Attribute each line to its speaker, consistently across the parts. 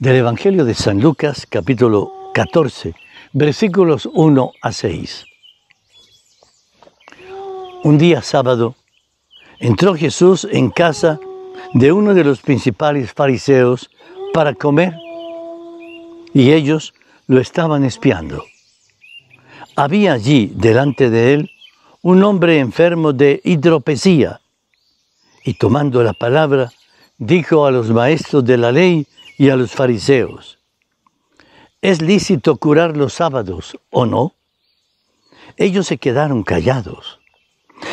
Speaker 1: del Evangelio de San Lucas capítulo 14, versículos 1 a 6. Un día sábado entró Jesús en casa de uno de los principales fariseos para comer y ellos lo estaban espiando. Había allí delante de él un hombre enfermo de hidropesía y tomando la palabra dijo a los maestros de la ley y a los fariseos, ¿es lícito curar los sábados o no? Ellos se quedaron callados.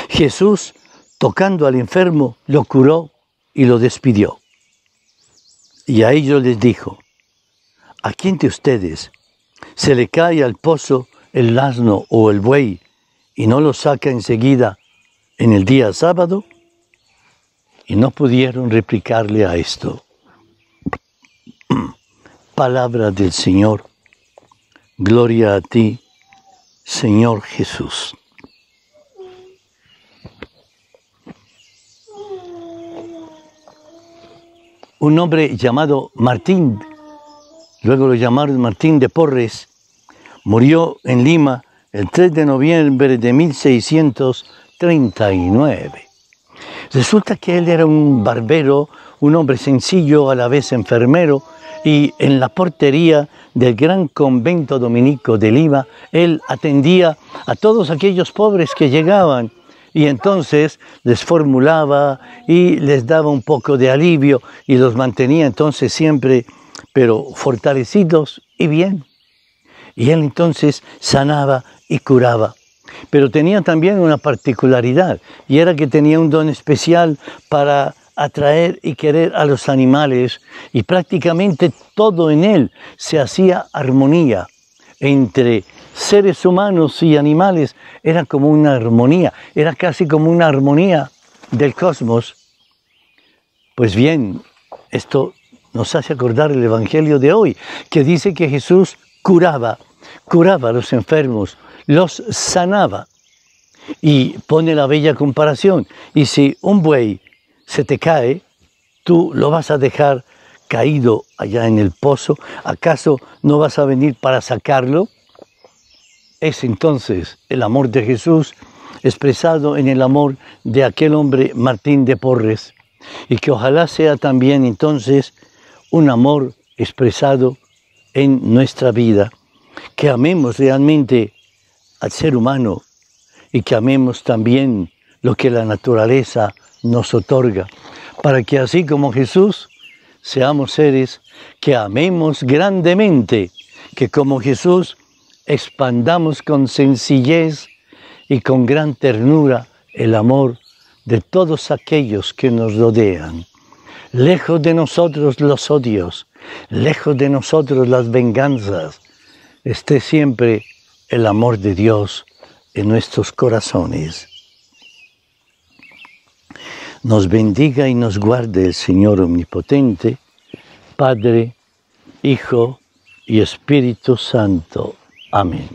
Speaker 1: Jesús, tocando al enfermo, lo curó y lo despidió. Y a ellos les dijo, ¿a quién de ustedes se le cae al pozo el asno o el buey y no lo saca enseguida en el día sábado? Y no pudieron replicarle a esto. Palabra del Señor. Gloria a ti, Señor Jesús. Un hombre llamado Martín, luego lo llamaron Martín de Porres, murió en Lima el 3 de noviembre de 1639. Resulta que él era un barbero un hombre sencillo, a la vez enfermero, y en la portería del gran convento dominico de Lima, él atendía a todos aquellos pobres que llegaban y entonces les formulaba y les daba un poco de alivio y los mantenía entonces siempre, pero fortalecidos y bien. Y él entonces sanaba y curaba. Pero tenía también una particularidad y era que tenía un don especial para atraer y querer a los animales y prácticamente todo en él se hacía armonía entre seres humanos y animales. Era como una armonía, era casi como una armonía del cosmos. Pues bien, esto nos hace acordar el Evangelio de hoy, que dice que Jesús curaba, curaba a los enfermos, los sanaba. Y pone la bella comparación. Y si un buey se te cae, tú lo vas a dejar caído allá en el pozo? ¿Acaso no vas a venir para sacarlo? Es entonces el amor de Jesús expresado en el amor de aquel hombre Martín de Porres y que ojalá sea también entonces un amor expresado en nuestra vida, que amemos realmente al ser humano y que amemos también lo que la naturaleza nos otorga, para que así como Jesús seamos seres que amemos grandemente, que como Jesús expandamos con sencillez y con gran ternura el amor de todos aquellos que nos rodean. Lejos de nosotros los odios, lejos de nosotros las venganzas, esté siempre el amor de Dios en nuestros corazones. Nos bendiga y nos guarde el Señor Omnipotente, Padre, Hijo y Espíritu Santo. Amén.